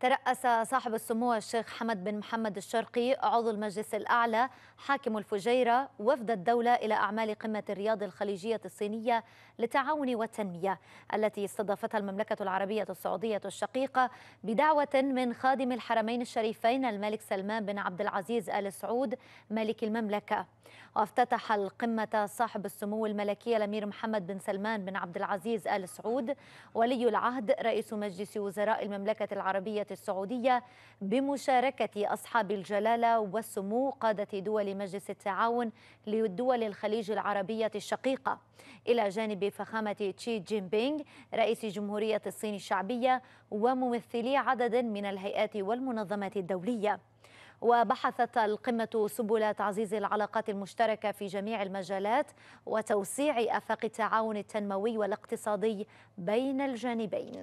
ترأس صاحب السمو الشيخ حمد بن محمد الشرقي عضو المجلس الأعلى حاكم الفجيرة وفد الدولة إلى أعمال قمة الرياض الخليجية الصينية للتعاون والتنمية التي استضافتها المملكة العربية السعودية الشقيقة بدعوة من خادم الحرمين الشريفين الملك سلمان بن عبد العزيز آل سعود ملك المملكة وافتتح القمة صاحب السمو الملكي الأمير محمد بن سلمان بن عبد العزيز آل سعود ولي العهد رئيس مجلس وزراء المملكة العربية السعودية بمشاركة أصحاب الجلالة والسمو قادة دول مجلس التعاون لدول الخليج العربية الشقيقة إلى جانب فخامة تشي جين بينغ رئيس جمهورية الصين الشعبية وممثلي عدد من الهيئات والمنظمات الدولية وبحثت القمة سبل تعزيز العلاقات المشتركة في جميع المجالات وتوسيع آفاق التعاون التنموي والاقتصادي بين الجانبين